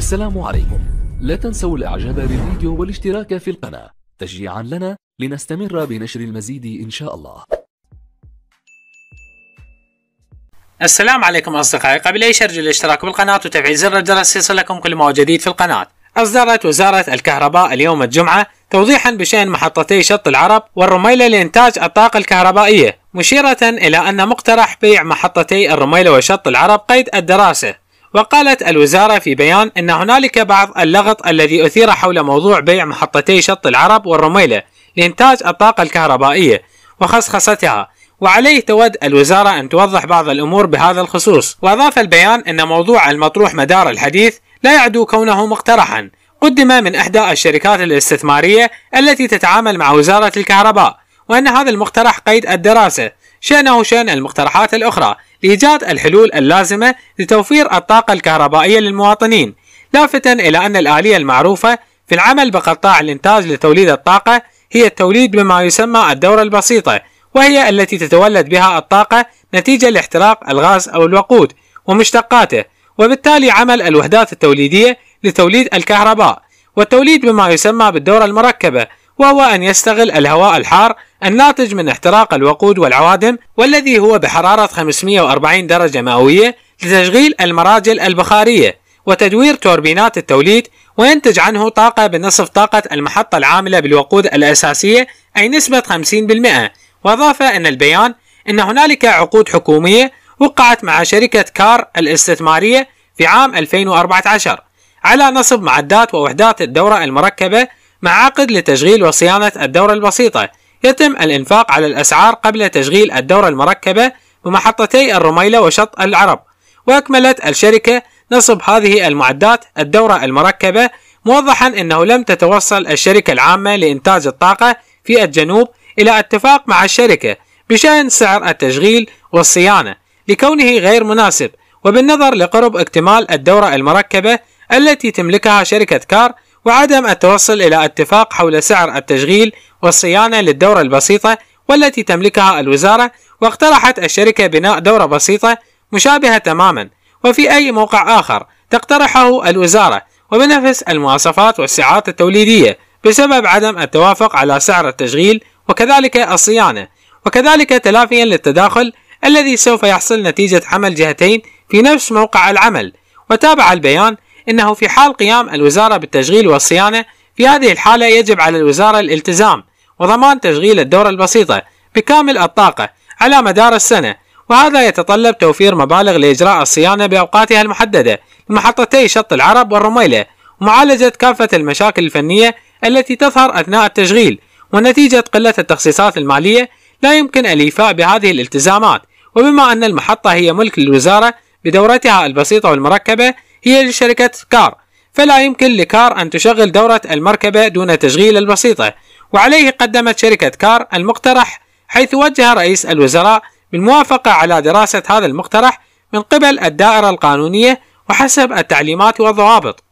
السلام عليكم لا تنسوا الاعجاب بالفيديو والاشتراك في القناة تشجيعا لنا لنستمر بنشر المزيد إن شاء الله السلام عليكم أصدقائي قبل أي شرج الاشتراك بالقناة وتفعيل زر الجرس يصلكم كل ما جديد في القناة أصدرت وزارة الكهرباء اليوم الجمعة توضيحا بشأن محطتي شط العرب والرميلة لإنتاج الطاقة الكهربائية مشيرة إلى أن مقترح بيع محطتي الرميلة وشط العرب قيد الدراسة وقالت الوزارة في بيان أن هنالك بعض اللغط الذي أثير حول موضوع بيع محطتي شط العرب والرميلة لإنتاج الطاقة الكهربائية وخصخصتها وعليه تود الوزارة أن توضح بعض الأمور بهذا الخصوص وأضاف البيان أن موضوع المطروح مدار الحديث لا يعدو كونه مقترحا قدم من إحدى الشركات الاستثمارية التي تتعامل مع وزارة الكهرباء وأن هذا المقترح قيد الدراسة شأنه شأن المقترحات الأخرى لإيجاد الحلول اللازمة لتوفير الطاقة الكهربائية للمواطنين لافتا إلى أن الآلية المعروفة في العمل بقطاع الإنتاج لتوليد الطاقة هي التوليد بما يسمى الدورة البسيطة وهي التي تتولد بها الطاقة نتيجة لاحتراق الغاز أو الوقود ومشتقاته وبالتالي عمل الوحدات التوليدية لتوليد الكهرباء والتوليد بما يسمى بالدورة المركبة وهو أن يستغل الهواء الحار الناتج من احتراق الوقود والعوادم والذي هو بحرارة 540 درجة مئوية لتشغيل المراجل البخارية وتدوير توربينات التوليد وينتج عنه طاقة بنصف طاقة المحطة العاملة بالوقود الأساسية أي نسبة 50% وأضاف أن البيان أن هنالك عقود حكومية وقعت مع شركة كار الاستثمارية في عام 2014 على نصب معدات ووحدات الدورة المركبة مع عقد لتشغيل وصيانة الدورة البسيطة يتم الإنفاق على الأسعار قبل تشغيل الدورة المركبة بمحطتي الرميلة وشط العرب وأكملت الشركة نصب هذه المعدات الدورة المركبة موضحا أنه لم تتوصل الشركة العامة لإنتاج الطاقة في الجنوب إلى اتفاق مع الشركة بشأن سعر التشغيل والصيانة لكونه غير مناسب وبالنظر لقرب اكتمال الدورة المركبة التي تملكها شركة كار وعدم التوصل إلى اتفاق حول سعر التشغيل والصيانة للدورة البسيطة والتي تملكها الوزارة واقترحت الشركة بناء دورة بسيطة مشابهة تماما وفي أي موقع آخر تقترحه الوزارة وبنفس المواصفات والسعات التوليدية بسبب عدم التوافق على سعر التشغيل وكذلك الصيانة وكذلك تلافيا للتداخل الذي سوف يحصل نتيجة عمل جهتين في نفس موقع العمل وتابع البيان أنه في حال قيام الوزارة بالتشغيل والصيانة في هذه الحالة يجب على الوزارة الالتزام وضمان تشغيل الدورة البسيطة بكامل الطاقة على مدار السنة وهذا يتطلب توفير مبالغ لإجراء الصيانة بأوقاتها المحددة لمحطتي شط العرب والرميلة ومعالجة كافة المشاكل الفنية التي تظهر أثناء التشغيل ونتيجة قلة التخصيصات المالية لا يمكن الإيفاء بهذه الالتزامات وبما أن المحطة هي ملك للوزارة بدورتها البسيطة والمركبة هي لشركة كار فلا يمكن لكار أن تشغل دورة المركبة دون تشغيل البسيطة وعليه قدمت شركة كار المقترح حيث وجه رئيس الوزراء بالموافقة على دراسة هذا المقترح من قبل الدائرة القانونية وحسب التعليمات والضوابط